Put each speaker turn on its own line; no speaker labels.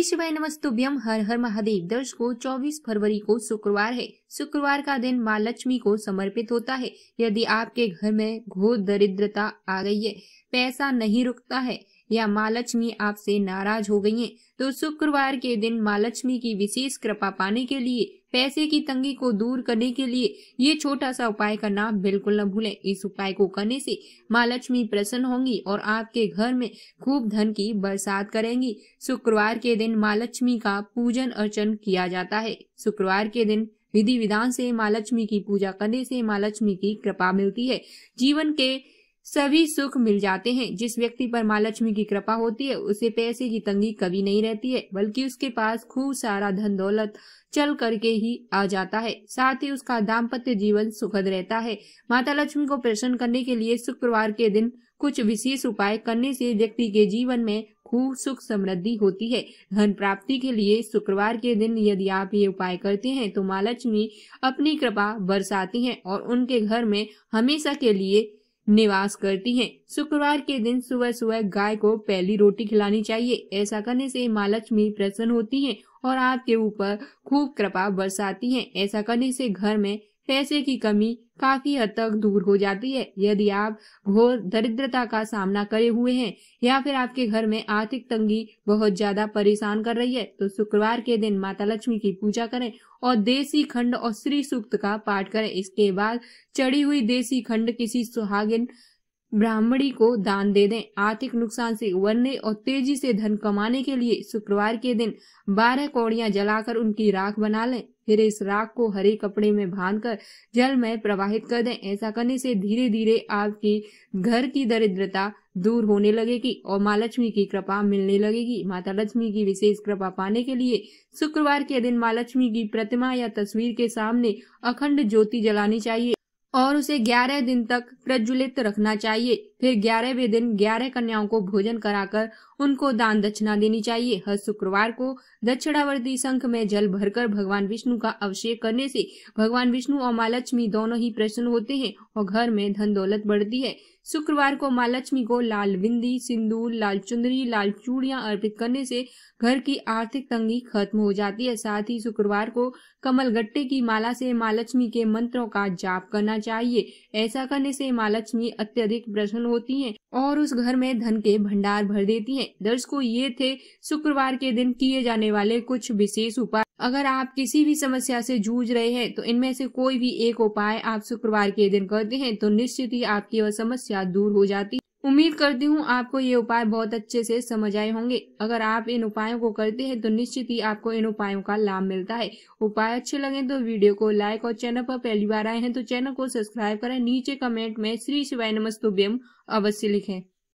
शिवाय नमस्तुभ्यम हर हर महादेव को 24 फरवरी को शुक्रवार है शुक्रवार का दिन माँ लक्ष्मी को समर्पित होता है यदि आपके घर में घोर दरिद्रता आ गई है पैसा नहीं रुकता है या माँ लक्ष्मी आपसे नाराज हो गई हैं तो शुक्रवार के दिन माँ लक्ष्मी की विशेष कृपा पाने के लिए पैसे की तंगी को दूर करने के लिए ये छोटा सा उपाय करना बिल्कुल न भूलें इस उपाय को करने से माँ लक्ष्मी प्रसन्न होंगी और आपके घर में खूब धन की बरसात करेंगी शुक्रवार के दिन माँ लक्ष्मी का पूजन अर्चन किया जाता है शुक्रवार के दिन विधि विधान से माँ लक्ष्मी की पूजा करने से माँ लक्ष्मी की कृपा मिलती है जीवन के सभी सुख मिल जाते हैं जिस व्यक्ति पर माँ लक्ष्मी की कृपा होती है उसे पैसे की तंगी कभी नहीं रहती है बल्कि उसके पास खूब सारा धन दौलत चल करके ही आ जाता है साथ ही उसका दाम्पत्य जीवन सुखद रहता है माता लक्ष्मी को प्रसन्न करने के लिए शुक्रवार के दिन कुछ विशेष उपाय करने से व्यक्ति के जीवन में खूब सुख समृद्धि होती है धन प्राप्ति के लिए शुक्रवार के दिन यदि आप ये उपाय करते हैं तो माँ लक्ष्मी अपनी कृपा बरसाती हैं और उनके घर में हमेशा के लिए निवास करती हैं। शुक्रवार के दिन सुबह सुबह गाय को पहली रोटी खिलानी चाहिए ऐसा करने से माँ लक्ष्मी प्रसन्न होती हैं और आपके ऊपर खूब कृपा बरसाती हैं। ऐसा करने से घर में पैसे की कमी काफी हद तक दूर हो जाती है यदि आप घोर दरिद्रता का सामना करे हुए हैं या फिर आपके घर में आर्थिक तंगी बहुत ज्यादा परेशान कर रही है तो शुक्रवार के दिन माता लक्ष्मी की पूजा करें और देसी खंड और श्री सूक्त का पाठ करें इसके बाद चढ़ी हुई देसी खंड किसी सुहागिन ब्राह्मणी को दान दे दें आर्थिक नुकसान से उबरने और तेजी से धन कमाने के लिए शुक्रवार के दिन बारह कौड़िया जलाकर उनकी राख बना लें फिर इस राख को हरे कपड़े में बांधकर जल में प्रवाहित कर दें ऐसा करने से धीरे धीरे आपकी घर की दरिद्रता दूर होने लगेगी और माँ लक्ष्मी की कृपा मिलने लगेगी माता लक्ष्मी की विशेष कृपा पाने के लिए शुक्रवार के दिन माँ लक्ष्मी की प्रतिमा या तस्वीर के सामने अखंड ज्योति जलानी चाहिए और उसे ग्यारह दिन तक प्रज्वलित रखना चाहिए फिर ग्यारहवें दिन ग्यारह कन्याओं को भोजन कराकर उनको दान दक्षिणा देनी चाहिए हर शुक्रवार को दक्षिणावर्ती संख में जल भरकर भगवान विष्णु का अभिषेक करने से भगवान विष्णु और माँ लक्ष्मी दोनों ही प्रसन्न होते हैं और घर में धन दौलत बढ़ती है शुक्रवार को माँ लक्ष्मी को लाल बिंदी सिंदूर लाल चुंदरी लाल चूड़ियां अर्पित करने से घर की आर्थिक तंगी खत्म हो जाती है साथ ही शुक्रवार को कमल गट्टे की माला से माँ लक्ष्मी के मंत्रों का जाप करना चाहिए ऐसा करने से माँ लक्ष्मी अत्यधिक प्रसन्न होती हैं और उस घर में धन के भंडार भर देती हैं दर्शकों ये थे शुक्रवार के दिन किए जाने वाले कुछ विशेष उपाय अगर आप किसी भी समस्या से जूझ रहे हैं तो इनमें से कोई भी एक उपाय आप शुक्रवार के दिन करते हैं तो निश्चित ही आपकी वह समस्या दूर हो जाती उम्मीद करती हूँ आपको ये उपाय बहुत अच्छे से समझ आए होंगे अगर आप इन उपायों को करते हैं तो निश्चित ही आपको इन उपायों का लाभ मिलता है उपाय अच्छे लगे तो वीडियो को लाइक और चैनल पर पहली बार आए हैं तो चैनल को सब्सक्राइब करें नीचे कमेंट में श्री शिवाय नमस्तुभ्यम अवश्य लिखें